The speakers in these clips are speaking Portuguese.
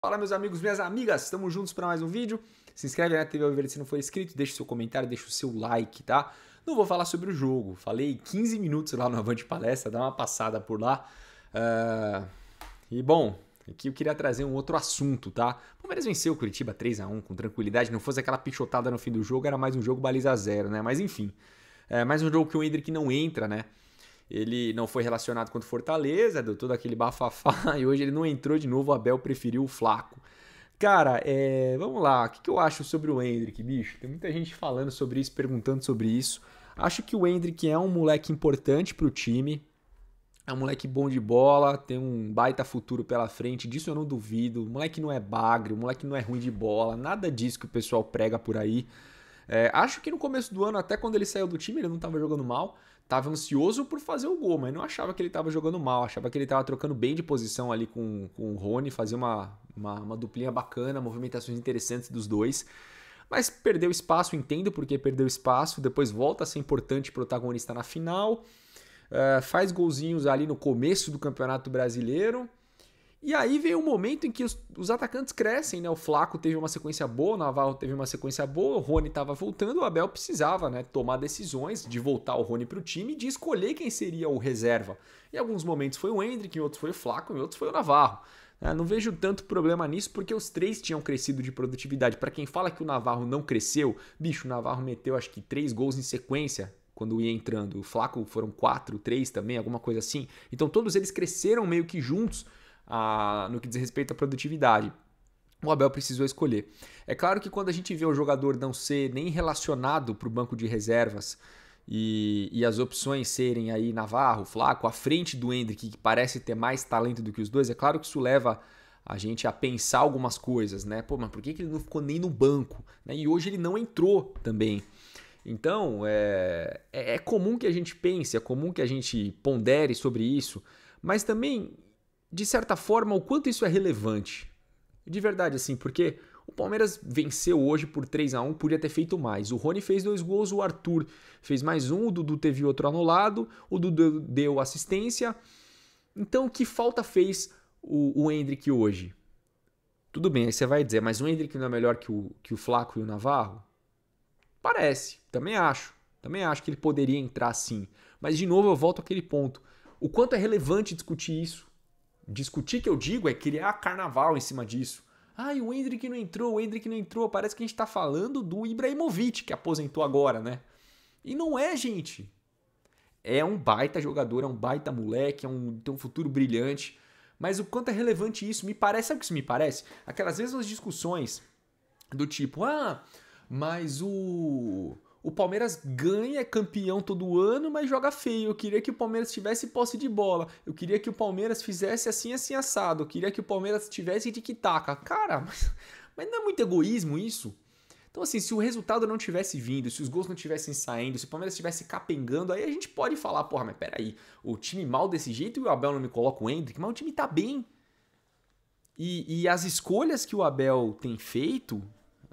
Fala meus amigos, minhas amigas, estamos juntos para mais um vídeo. Se inscreve na TV Alviverde se não for inscrito, deixa o seu comentário, deixa o seu like, tá? Não vou falar sobre o jogo, falei 15 minutos lá no Avante Palestra, dá uma passada por lá. Uh... E bom, aqui eu queria trazer um outro assunto, tá? O Palmeiras venceu o Curitiba 3 a 1 com tranquilidade, não fosse aquela pichotada no fim do jogo, era mais um jogo baliza zero, né? Mas enfim, é mais um jogo que o Hendrick não entra, né? Ele não foi relacionado contra o Fortaleza, deu todo aquele bafafá e hoje ele não entrou de novo. O Abel preferiu o Flaco. Cara, é, vamos lá. O que, eu acho sobre o Hendrick, bicho? Tem muita gente falando sobre isso, perguntando sobre isso. Acho que o Hendrick é um moleque importante para o time. É um moleque bom de bola, tem um baita futuro pela frente, disso eu não duvido. O moleque não é bagre, o moleque não é ruim de bola, nada disso que o pessoal prega por aí. É, acho que no começo do ano, até quando ele saiu do time, ele não estava jogando mal. Tava ansioso por fazer o gol, mas não achava que ele estava jogando mal, achava que ele estava trocando bem de posição ali com, com o Rony, fazia uma, uma, uma duplinha bacana, movimentações interessantes dos dois. Mas perdeu espaço, entendo porque perdeu espaço, depois volta a ser importante protagonista na final, uh, faz golzinhos ali no começo do Campeonato Brasileiro e aí veio um momento em que os, os, atacantes crescem, né? O Flaco teve uma sequência boa, o Navarro teve uma sequência boa, o Rony estava voltando, o Abel precisava, né, tomar decisões de voltar o Rony para o time, de escolher quem seria o reserva. Em alguns momentos foi o Hendrick, em outros foi o Flaco, em outros foi o Navarro. Né? não vejo tanto problema nisso porque os três tinham crescido de produtividade. Para quem fala que o Navarro não cresceu, bicho, o Navarro meteu acho que três gols em sequência quando ia entrando. O Flaco foram quatro, três também, alguma coisa assim. Então todos eles cresceram meio que juntos a, no que diz respeito à produtividade. O Abel precisou escolher. É claro que quando a gente vê o jogador não ser nem relacionado para o banco de reservas e, e, as opções serem aí Navarro, Flaco, à frente do Hendrick, que parece ter mais talento do que os dois, é claro que isso leva a gente a pensar algumas coisas, né? Pô, mas por que, ele não ficou nem no banco? Né? E hoje ele não entrou também. Então, é, é, é comum que a gente pense, é comum que a gente pondere sobre isso, mas também de certa forma, o quanto isso é relevante. De verdade, assim, porque o Palmeiras venceu hoje por 3 a 1 podia ter feito mais. O Rony fez dois gols, o Arthur fez mais um, o Dudu teve outro anulado, o Dudu deu assistência. Então, que falta fez o, o Hendrick hoje? Tudo bem, aí você vai dizer, mas o Hendrick não é melhor que o, que o Flaco e o Navarro? Parece, também acho. Também acho que ele poderia entrar sim. Mas, de novo, eu volto àquele ponto. O quanto é relevante discutir isso? Discutir que eu digo é criar carnaval em cima disso. Ah, o Hendrick não entrou, o Hendrick não entrou. Parece que a gente está falando do Ibrahimovic, que aposentou agora, né? E não é, gente. É um baita jogador, é um baita moleque, é um, tem um futuro brilhante. Mas o quanto é relevante isso? Me parece, sabe o que isso me parece? Aquelas mesmas discussões do tipo, ah, mas o o Palmeiras ganha, é campeão todo ano, mas joga feio. Eu queria que o Palmeiras tivesse posse de bola. Eu queria que o Palmeiras fizesse assim, assim, assado. Eu queria que o Palmeiras tivesse de taca Cara, mas, mas não é muito egoísmo isso? Então, assim, se o resultado não tivesse vindo, se os gols não tivessem saindo, se o Palmeiras estivesse capengando, aí a gente pode falar, porra, mas peraí, o time mal desse jeito e o Abel não me coloca o Hendrick, mas o time tá bem. E, e as escolhas que o Abel tem feito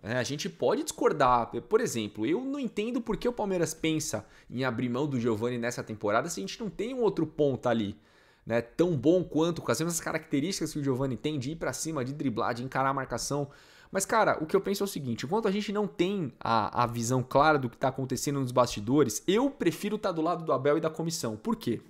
né? a gente pode discordar. Por exemplo, eu não entendo por que o Palmeiras pensa em abrir mão do Giovani nessa temporada se a gente não tem um outro ponto ali. Né, tão bom quanto, com as mesmas características que o Giovani tem, de ir para cima, de driblar, de encarar a marcação. Mas, cara, o que eu penso é o seguinte: enquanto a gente não tem a, a visão clara do que está acontecendo nos bastidores, eu prefiro estar tá do lado do Abel e da comissão. Por quê?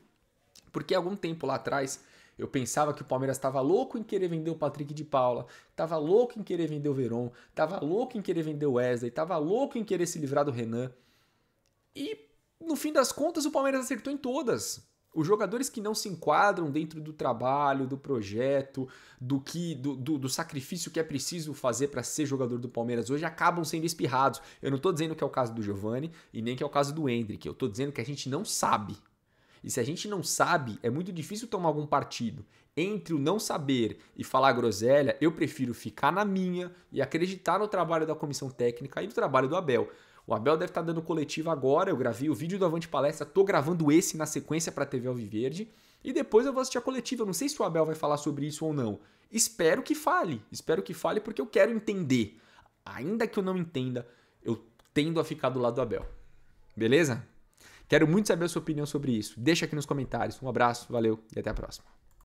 Porque algum tempo lá atrás eu pensava que o Palmeiras estava louco em querer vender o Patrick de Paula, estava louco em querer vender o Veron, estava louco em querer vender o Wesley, estava louco em querer se livrar do Renan. E no fim das contas, o Palmeiras acertou em todas. Os jogadores que não se enquadram dentro do trabalho, do projeto, do que do, do, do sacrifício que é preciso fazer para ser jogador do Palmeiras hoje acabam sendo espirrados. Eu não estou dizendo que é o caso do Giovani e nem que é o caso do Hendrick. Eu estou dizendo que a gente não sabe e se a gente não sabe, é muito difícil tomar algum partido. Entre o não saber e falar groselha, eu prefiro ficar na minha e acreditar no trabalho da comissão técnica e do trabalho do Abel. O Abel deve estar tá dando coletiva agora. Eu gravei o vídeo do Avante Palestra, tô gravando esse na sequência para a TV Alviverde. E depois eu vou assistir a coletiva. Eu não sei se o Abel vai falar sobre isso ou não. Espero que fale. Espero que fale porque eu quero entender. Ainda que eu não entenda, eu tendo a ficar do lado do Abel. Beleza? Quero muito saber a sua opinião sobre isso. Deixa aqui nos comentários. Um abraço, valeu e até a próxima.